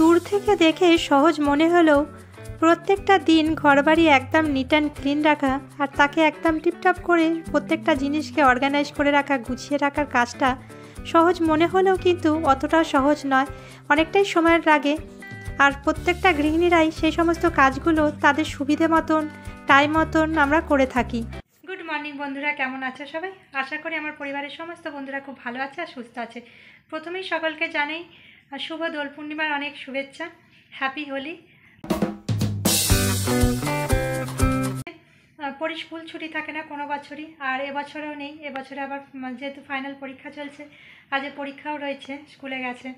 দূর থেকে দেখে সহজ মনে হলেও প্রত্যেকটা দিন ঘরবাড়ি একদম নিট অ্যান্ড ক্লিন রাখা আর তাকে একদম টিপটাপ করে প্রত্যেকটা জিনিসকে অর্গানাইজ করে রাখা গুছিয়ে রাখার কাজটা সহজ মনে হলেও কিন্তু অতটা সহজ নয় অনেকটাই সময়ের লাগে আর প্রত্যেকটা গৃহিণীরাই সেই সমস্ত কাজগুলো তাদের সুবিধে মতন টাইম মতন আমরা করে থাকি গুড মর্নিং বন্ধুরা কেমন আছে সবাই আশা করি আমার পরিবারের সমস্ত বন্ধুরা খুব ভালো আছে আর সুস্থ আছে প্রথমেই সকলকে জানাই আর শুভ দোল পূর্ণিমার অনেক শুভেচ্ছা হ্যাপি হোলি পরি স্কুল ছুটি থাকে না কোনো বছরই আর এবছরেও নেই এবছরে আবার যেহেতু ফাইনাল পরীক্ষা চলছে আজে পরীক্ষাও রয়েছে স্কুলে গেছে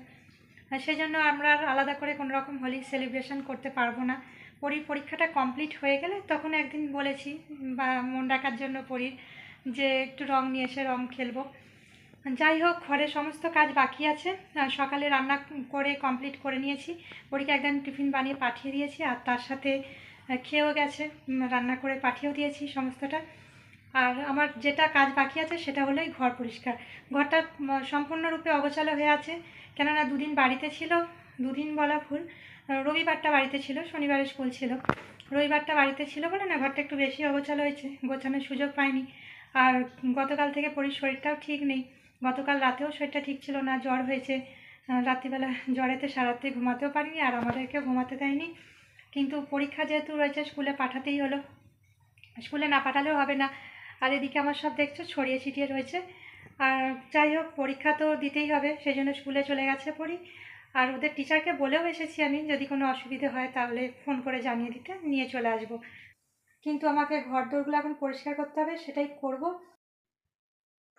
সেই জন্য আমরা আলাদা করে কোনো রকম হোলি সেলিব্রেশন করতে পারবো না পরীর পরীক্ষাটা কমপ্লিট হয়ে গেলে তখন একদিন বলেছি বা মন রাখার জন্য পরীর যে একটু রং নিয়ে এসে রং খেলবো যাই হোক ঘরে সমস্ত কাজ বাকি আছে সকালে রান্না করে কমপ্লিট করে নিয়েছি বড়িকে একদম টিফিন বানিয়ে পাঠিয়ে দিয়েছি আর তার সাথে খেয়েও গেছে রান্না করে পাঠিয়েও দিয়েছি সমস্তটা আর আমার যেটা কাজ বাকি আছে সেটা হলোই ঘর পরিষ্কার ঘরটা সম্পূর্ণরূপে অগোছালো হয়ে আছে কেননা দুদিন বাড়িতে ছিল দুদিন বলা ভুল রবিবারটা বাড়িতে ছিল শনিবারে স্কুল ছিল রবিবারটা বাড়িতে ছিল বলে না ঘরটা একটু বেশি অগোছালো হয়েছে গোছানোর সুযোগ পাইনি আর গতকাল থেকে পরির শরীরটাও ঠিক নেই গতকাল রাতেও শরীরটা ঠিক ছিল না জ্বর হয়েছে রাত্রিবেলা জ্বরেতে সারাতে ঘুমাতেও পারিনি আর আমাদেরকেও ঘুমাতে দেয়নি কিন্তু পরীক্ষা যেহেতু রয়েছে স্কুলে পাঠাতেই হলো স্কুলে না পাঠালেও হবে না আর এদিকে আমার সব দেখছো ছড়িয়ে ছিটিয়ে রয়েছে আর যাই হোক পরীক্ষা তো দিতেই হবে সেই জন্য স্কুলে চলে গেছে পড়ি আর ওদের টিচারকে বলেও এসেছি আমি যদি কোনো অসুবিধে হয় তাহলে ফোন করে জানিয়ে দিতে নিয়ে চলে আসব কিন্তু আমাকে ঘর দৌড়গুলো এখন পরিষ্কার করতে হবে সেটাই করব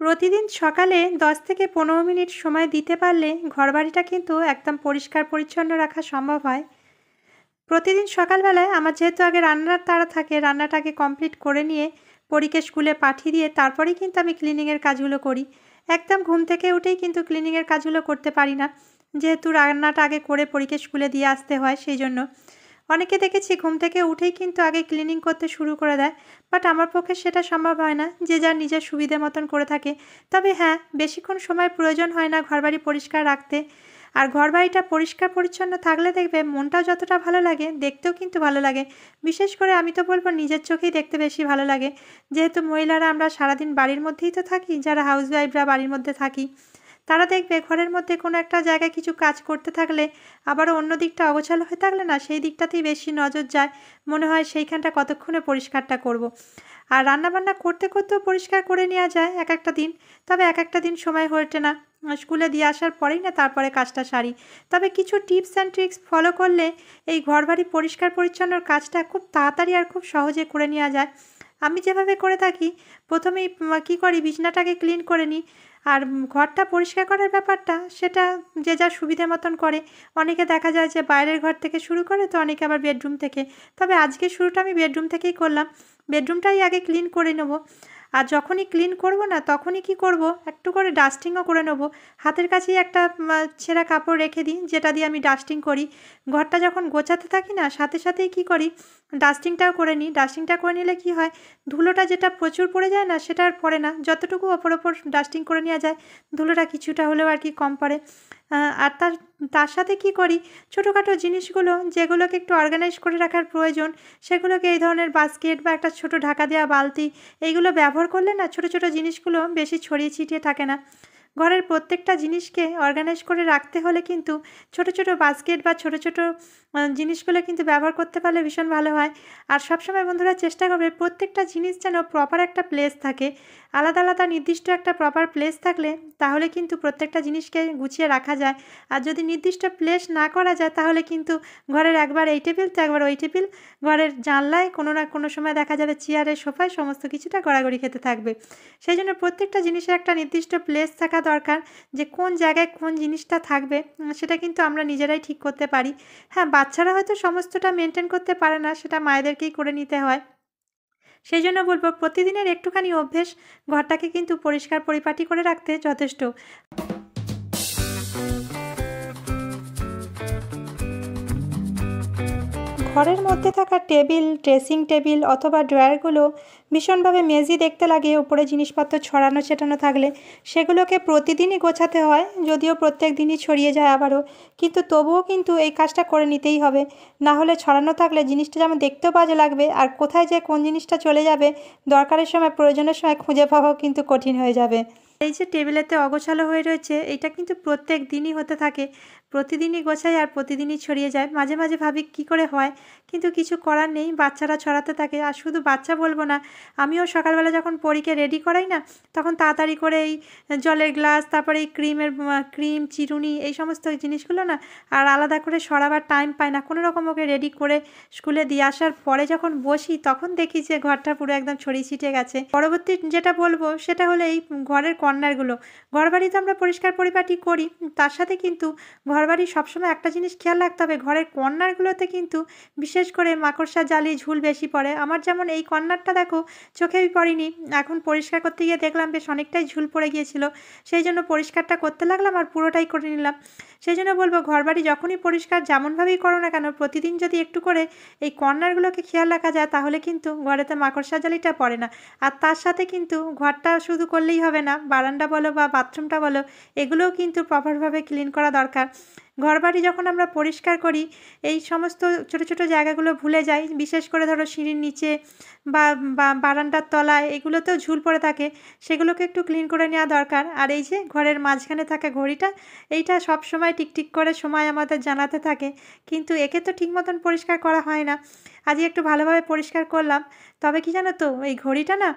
প্রতিদিন সকালে দশ থেকে পনেরো মিনিট সময় দিতে পারলে ঘরবাড়িটা কিন্তু একদম পরিষ্কার পরিচ্ছন্ন রাখা সম্ভব হয় প্রতিদিন সকালবেলায় আমার যেহেতু আগে রান্নার তাড়া থাকে রান্নাটাকে কমপ্লিট করে নিয়ে পরীকে স্কুলে পাঠিয়ে দিয়ে তারপরেই কিন্তু আমি ক্লিনিংয়ের কাজগুলো করি একদম ঘুম থেকে উঠেই কিন্তু ক্লিনিংয়ের কাজগুলো করতে পারি না যেহেতু রান্নাটা আগে করে পরীকে স্কুলে দিয়ে আসতে হয় সেই জন্য অনেকে দেখেছি ঘুম থেকে উঠেই কিন্তু আগে ক্লিনিং করতে শুরু করে দেয় বাট আমার পক্ষে সেটা সম্ভব হয় না যে যার নিজের সুবিধে মতন করে থাকে তবে হ্যাঁ বেশিক্ষণ সময় প্রয়োজন হয় না ঘরবাড়ি পরিষ্কার রাখতে আর ঘর বাড়িটা পরিষ্কার পরিচ্ছন্ন থাকলে দেখবে মনটাও যতটা ভালো লাগে দেখতেও কিন্তু ভালো লাগে বিশেষ করে আমি তো বলবো নিজের চোখেই দেখতে বেশি ভালো লাগে যেহেতু মহিলারা আমরা সারাদিন বাড়ির মধ্যেই তো থাকি যারা ওয়াইফরা বাড়ির মধ্যে থাকি তারা দেখবে ঘরের মধ্যে কোনো একটা জায়গায় কিছু কাজ করতে থাকলে আবার অন্য দিকটা অগোছালো হয়ে থাকলে না সেই দিকটাতেই বেশি নজর যায় মনে হয় সেইখানটা কতক্ষণে পরিষ্কারটা করব। আর রান্নাবান্না করতে করতেও পরিষ্কার করে নেওয়া যায় এক একটা দিন তবে এক একটা দিন সময় হয়ে ওঠে না স্কুলে দিয়ে আসার পরেই না তারপরে কাজটা সারি তবে কিছু টিপস অ্যান্ড ট্রিক্স ফলো করলে এই ঘরবাড়ি পরিষ্কার পরিচ্ছন্নর কাজটা খুব তাড়াতাড়ি আর খুব সহজে করে নেওয়া যায় আমি যেভাবে করে থাকি প্রথমেই কী করি বিছনাটাকে ক্লিন করে নিই আর ঘরটা পরিষ্কার করার ব্যাপারটা সেটা যে যার সুবিধে মতন করে অনেকে দেখা যায় যে বাইরের ঘর থেকে শুরু করে তো অনেকে আবার বেডরুম থেকে তবে আজকে শুরুটা আমি বেডরুম থেকেই করলাম বেডরুমটাই আগে ক্লিন করে নেবো আর যখনই ক্লিন করব না তখনই কি করব একটু করে ডাস্টিংও করে নেব হাতের কাছেই একটা ছেঁড়া কাপড় রেখে দিই যেটা দিয়ে আমি ডাস্টিং করি ঘরটা যখন গোছাতে থাকি না সাথে সাথেই কি করি ডাস্টিংটাও করে নিই ডাস্টিংটা করে নিলে কি হয় ধুলোটা যেটা প্রচুর পড়ে যায় না সেটা আর পড়ে না যতটুকু ওপর ওপর ডাস্টিং করে নেওয়া যায় ধুলোটা কিছুটা হলেও আর কি কম পড়ে আর তার তার সাথে কি করি ছোটোখাটো জিনিসগুলো যেগুলোকে একটু অর্গানাইজ করে রাখার প্রয়োজন সেগুলোকে এই ধরনের বাস্কেট বা একটা ছোট ঢাকা দেওয়া বালতি এইগুলো ব্যবহার করলে না ছোট ছোট জিনিসগুলো বেশি ছড়িয়ে ছিটিয়ে থাকে না ঘরের প্রত্যেকটা জিনিসকে অর্গানাইজ করে রাখতে হলে কিন্তু ছোট ছোট বাস্কেট বা ছোট ছোট জিনিসগুলো কিন্তু ব্যবহার করতে পারলে ভীষণ ভালো হয় আর সবসময় বন্ধুরা চেষ্টা করবে প্রত্যেকটা জিনিস যেন প্রপার একটা প্লেস থাকে আলাদা আলাদা নির্দিষ্ট একটা প্রপার প্লেস থাকলে তাহলে কিন্তু প্রত্যেকটা জিনিসকে গুছিয়ে রাখা যায় আর যদি নির্দিষ্ট প্লেস না করা যায় তাহলে কিন্তু ঘরের একবার এই টেবিল তো একবার ওই টেবিল ঘরের জানলায় কোনো না কোনো সময় দেখা যাবে চেয়ারে সোফায় সমস্ত কিছুটা গড়াগড়ি খেতে থাকবে সেই জন্য প্রত্যেকটা জিনিসের একটা নির্দিষ্ট প্লেস থাকা দরকার যে কোন জায়গায় কোন জিনিসটা থাকবে সেটা কিন্তু আমরা নিজেরাই ঠিক করতে পারি হ্যাঁ বাচ্চারা হয়তো সমস্তটা মেনটেন করতে পারে না সেটা মায়েদেরকেই করে নিতে হয় সেই জন্য বলবো প্রতিদিনের একটুখানি অভ্যেস ঘরটাকে কিন্তু পরিষ্কার পরিপাটি করে রাখতে যথেষ্ট ঘরের মধ্যে থাকা টেবিল ড্রেসিং টেবিল অথবা ড্রয়ারগুলো ভীষণভাবে মেজি দেখতে লাগে উপরে জিনিসপত্র ছড়ানো ছেটানো থাকলে সেগুলোকে প্রতিদিনই গোছাতে হয় যদিও প্রত্যেক দিনই ছড়িয়ে যায় আবারও কিন্তু তবুও কিন্তু এই কাজটা করে নিতেই হবে না হলে ছড়ানো থাকলে জিনিসটা যেমন দেখতেও বাজে লাগবে আর কোথায় যে কোন জিনিসটা চলে যাবে দরকারের সময় প্রয়োজনের সময় খুঁজে পাওয়াও কিন্তু কঠিন হয়ে যাবে এই যে টেবিলেতে অগোছালো হয়ে রয়েছে এটা কিন্তু প্রত্যেক দিনই হতে থাকে প্রতিদিনই গোছায় আর প্রতিদিনই ছড়িয়ে যায় মাঝে মাঝে ভাবি কি করে হয় কিন্তু কিছু করার নেই বাচ্চারা ছড়াতে থাকে আর শুধু বাচ্চা বলবো না আমিও সকালবেলা যখন পরীকে রেডি করাই না তখন তাড়াতাড়ি করে এই জলের গ্লাস তারপরে এই ক্রিমের ক্রিম চিরুনি এই সমস্ত জিনিসগুলো না আর আলাদা করে সরাবার টাইম পায় না কোনো রকম ওকে রেডি করে স্কুলে দিয়ে আসার পরে যখন বসি তখন দেখি যে ঘরটা পুরো একদম ছড়িয়ে ছিটে গেছে পরবর্তী যেটা বলবো সেটা হলো এই ঘরের কর্নারগুলো ঘরবাড়ি তো আমরা পরিষ্কার পরিপাটি করি তার সাথে কিন্তু ঘরবাড়ি সবসময় একটা জিনিস খেয়াল রাখতে হবে ঘরের কর্নারগুলোতে কিন্তু বিশেষ করে মাকড়সা জালি ঝুল বেশি পড়ে আমার যেমন এই কর্নারটা দেখো চোখেই পড়েনি এখন পরিষ্কার করতে গিয়ে দেখলাম বেশ অনেকটাই ঝুল পড়ে গিয়েছিল সেই জন্য পরিষ্কারটা করতে লাগলাম আর পুরোটাই করে নিলাম সেই জন্য বলবো ঘরবাড়ি যখনই পরিষ্কার যেমনভাবেই করো না কেন প্রতিদিন যদি একটু করে এই কর্নারগুলোকে খেয়াল রাখা যায় তাহলে কিন্তু ঘরেতে মাকড়সা জালিটা পড়ে না আর তার সাথে কিন্তু ঘরটা শুধু করলেই হবে না বা বারান্দা বলো বা বাথরুমটা বলো এগুলোও কিন্তু প্রপারভাবে ক্লিন করা দরকার ঘরবাড়ি যখন আমরা পরিষ্কার করি এই সমস্ত ছোট ছোট জায়গাগুলো ভুলে যাই বিশেষ করে ধরো সিঁড়ির নিচে বা বারান্দার তলায় এগুলোতেও ঝুল পড়ে থাকে সেগুলোকে একটু ক্লিন করে নেওয়া দরকার আর এই যে ঘরের মাঝখানে থাকা ঘড়িটা এইটা সব সময় টিকটিক করে সময় আমাদের জানাতে থাকে কিন্তু একে তো ঠিক মতন পরিষ্কার করা হয় না আজকে একটু ভালোভাবে পরিষ্কার করলাম তবে কি জানো তো এই ঘড়িটা না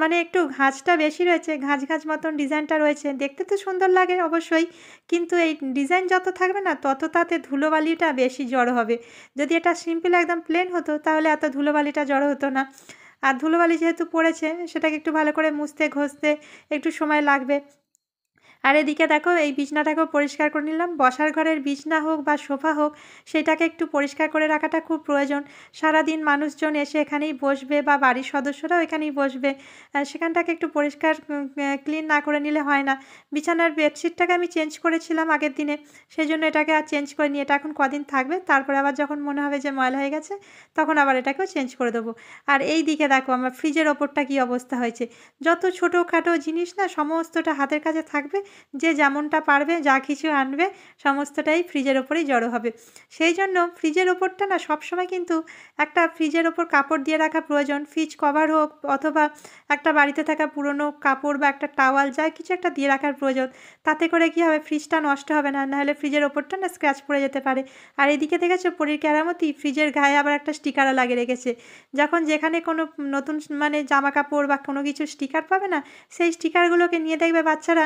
মানে একটু ঘাঁচটা বেশি রয়েছে ঘাঁচ ঘাঁচ মতন ডিজাইনটা রয়েছে দেখতে তো সুন্দর লাগে অবশ্যই কিন্তু এই ডিজাইন যত থাকবে না তত তাতে ধুলোবালিটা বেশি জড়ো হবে যদি এটা সিম্পল একদম প্লেন হতো তাহলে এত ধুলোবালিটা জড়ো হতো না আর ধুলোবালি যেহেতু পড়েছে সেটাকে একটু ভালো করে মুছতে ঘষতে একটু সময় লাগবে আর এদিকে দেখো এই বিছনাটাকেও পরিষ্কার করে নিলাম বসার ঘরের বিছনা হোক বা সোফা হোক সেটাকে একটু পরিষ্কার করে রাখাটা খুব প্রয়োজন সারাদিন মানুষজন এসে এখানেই বসবে বা বাড়ির সদস্যরাও এখানেই বসবে সেখানটাকে একটু পরিষ্কার ক্লিন না করে নিলে হয় না বিছানার বেডশিটটাকে আমি চেঞ্জ করেছিলাম আগের দিনে সেই জন্য এটাকে আর চেঞ্জ করে নিই এটা এখন কদিন থাকবে তারপরে আবার যখন মনে হবে যে ময়লা হয়ে গেছে তখন আবার এটাকেও চেঞ্জ করে দেবো আর এই দিকে দেখো আমার ফ্রিজের ওপরটা কী অবস্থা হয়েছে যত ছোটোখাটো জিনিস না সমস্তটা হাতের কাছে থাকবে যে যেমনটা পারবে যা কিছু আনবে সমস্তটাই ফ্রিজের ওপরেই জড়ো হবে সেই জন্য ফ্রিজের ওপরটা না সবসময় কিন্তু একটা ফ্রিজের ওপর কাপড় দিয়ে রাখা প্রয়োজন ফ্রিজ কভার হোক অথবা একটা বাড়িতে থাকা পুরনো কাপড় বা একটা টাওয়াল যা কিছু একটা দিয়ে রাখার প্রয়োজন তাতে করে কি হবে ফ্রিজটা নষ্ট হবে না নাহলে ফ্রিজের ওপরটা না স্ক্র্যাচ পড়ে যেতে পারে আর এদিকে দেখেছো পরীর কেরামতি ফ্রিজের গায়ে আবার একটা স্টিকারও লাগে রেখেছে যখন যেখানে কোনো নতুন মানে জামা কাপড় বা কোনো কিছু স্টিকার পাবে না সেই স্টিকারগুলোকে নিয়ে দেখবে বাচ্চারা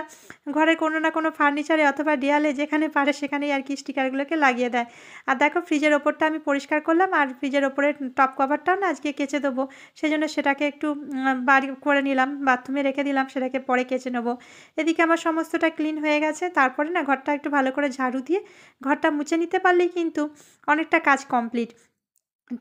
ঘরে কোনো না কোনো ফার্নিচারে অথবা দেয়ালে যেখানে পারে সেখানেই আর কি স্টিকারগুলোকে লাগিয়ে দেয় আর দেখো ফ্রিজের ওপরটা আমি পরিষ্কার করলাম আর ফ্রিজের ওপরে টপ কভারটাও না আজকে কেচে দেবো সেই জন্য সেটাকে একটু বাড়ি করে নিলাম বাথরুমে রেখে দিলাম সেটাকে পরে কেচে নেবো এদিকে আমার সমস্তটা ক্লিন হয়ে গেছে তারপরে না ঘরটা একটু ভালো করে ঝাড়ু দিয়ে ঘরটা মুছে নিতে পারলেই কিন্তু অনেকটা কাজ কমপ্লিট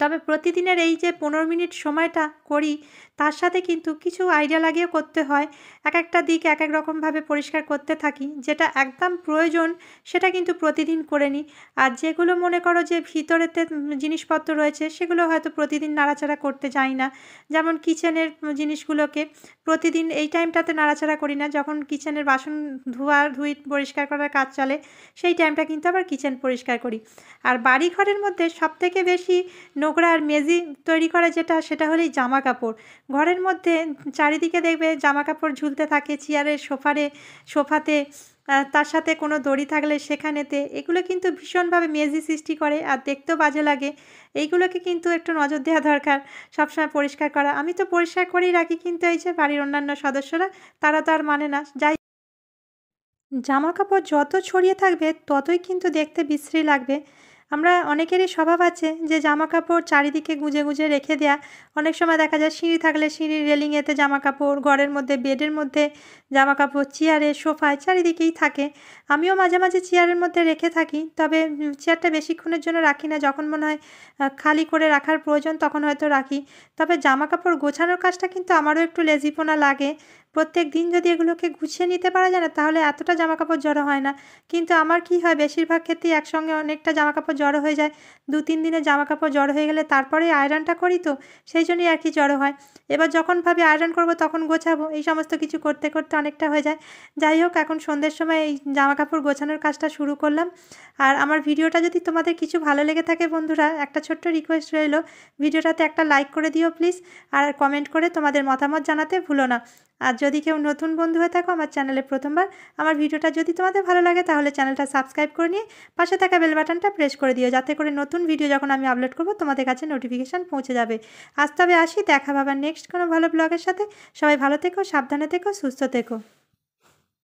তবে প্রতিদিনের এই যে পনেরো মিনিট সময়টা করি তার সাথে কিন্তু কিছু আইডিয়া লাগিয়ে করতে হয় এক একটা দিক এক এক রকমভাবে পরিষ্কার করতে থাকি যেটা একদম প্রয়োজন সেটা কিন্তু প্রতিদিন করে নিই আর যেগুলো মনে করো যে ভিতরেতে জিনিসপত্র রয়েছে সেগুলো হয়তো প্রতিদিন নাড়াচাড়া করতে যাই না যেমন কিচেনের জিনিসগুলোকে প্রতিদিন এই টাইমটাতে নাড়াচাড়া করি না যখন কিচেনের বাসন ধোয়া ধুই পরিষ্কার করার কাজ চলে সেই টাইমটা কিন্তু আবার কিচেন পরিষ্কার করি আর বাড়ি ঘরের মধ্যে সবথেকে বেশি নোংরা আর মেজি তৈরি করা যেটা সেটা হলেই জামা কাপড় ঘরের মধ্যে চারিদিকে দেখবে জামা কাপড় ঝুলতে থাকে চেয়ারে সোফারে সোফাতে তার সাথে কোনো দড়ি থাকলে সেখানেতে এগুলো কিন্তু ভীষণভাবে মেজি সৃষ্টি করে আর দেখতেও বাজে লাগে এইগুলোকে কিন্তু একটু নজর দেওয়া দরকার সবসময় পরিষ্কার করা আমি তো পরিষ্কার করেই রাখি কিন্তু এই যে বাড়ির অন্যান্য সদস্যরা তারা তো আর মানে না যাই জামা কাপড় যত ছড়িয়ে থাকবে ততই কিন্তু দেখতে বিশ্রী লাগবে আমরা অনেকেরই স্বভাব আছে যে জামা কাপড় চারিদিকে গুঁজে গুঁজে রেখে দেয়া অনেক সময় দেখা যায় সিঁড়ি থাকলে সিঁড়ির রেলিংয়েতে জামা কাপড় ঘরের মধ্যে বেডের মধ্যে জামা কাপড় চেয়ারে সোফায় চারিদিকেই থাকে আমিও মাঝে মাঝে চেয়ারের মধ্যে রেখে থাকি তবে চেয়ারটা বেশিক্ষণের জন্য রাখি না যখন মনে হয় খালি করে রাখার প্রয়োজন তখন হয়তো রাখি তবে জামা কাপড় গোছানোর কাজটা কিন্তু আমারও একটু লেজিপোনা লাগে প্রত্যেক দিন যদি এগুলোকে গুছিয়ে নিতে পারা যায় না তাহলে এতটা জামাকাপড় জড়ো হয় না কিন্তু আমার কি হয় বেশিরভাগ ক্ষেত্রেই একসঙ্গে অনেকটা জামাকাপড় জড়ো হয়ে যায় দু তিন দিনে জামাকাপড় জড়ো হয়ে গেলে তারপরে আয়রনটা করি তো সেই জন্যই আর কি জড়ো হয় এবার যখন ভাবি আয়রন করব তখন গোছাবো এই সমস্ত কিছু করতে করতে অনেকটা হয়ে যায় যাই হোক এখন সন্ধ্যের সময় এই জামাকাপড় গোছানোর কাজটা শুরু করলাম আর আমার ভিডিওটা যদি তোমাদের কিছু ভালো লেগে থাকে বন্ধুরা একটা ছোট্ট রিকোয়েস্ট রইল ভিডিওটাতে একটা লাইক করে দিও প্লিজ আর কমেন্ট করে তোমাদের মতামত জানাতে ভুলো না আর যদি কেউ নতুন বন্ধু হয়ে থাকো আমার চ্যানেলে প্রথমবার আমার ভিডিওটা যদি তোমাদের ভালো লাগে তাহলে চ্যানেলটা সাবস্ক্রাইব করে নিয়ে পাশে থাকা বেল বাটনটা প্রেস করে দিও যাতে করে নতুন ভিডিও যখন আমি আপলোড করবো তোমাদের কাছে নোটিফিকেশান পৌঁছে যাবে আজ তবে আসি দেখা পাবার নেক্সট কোনো ভালো ব্লগের সাথে সবাই ভালো থেকো সাবধানে থেকো সুস্থ থেকো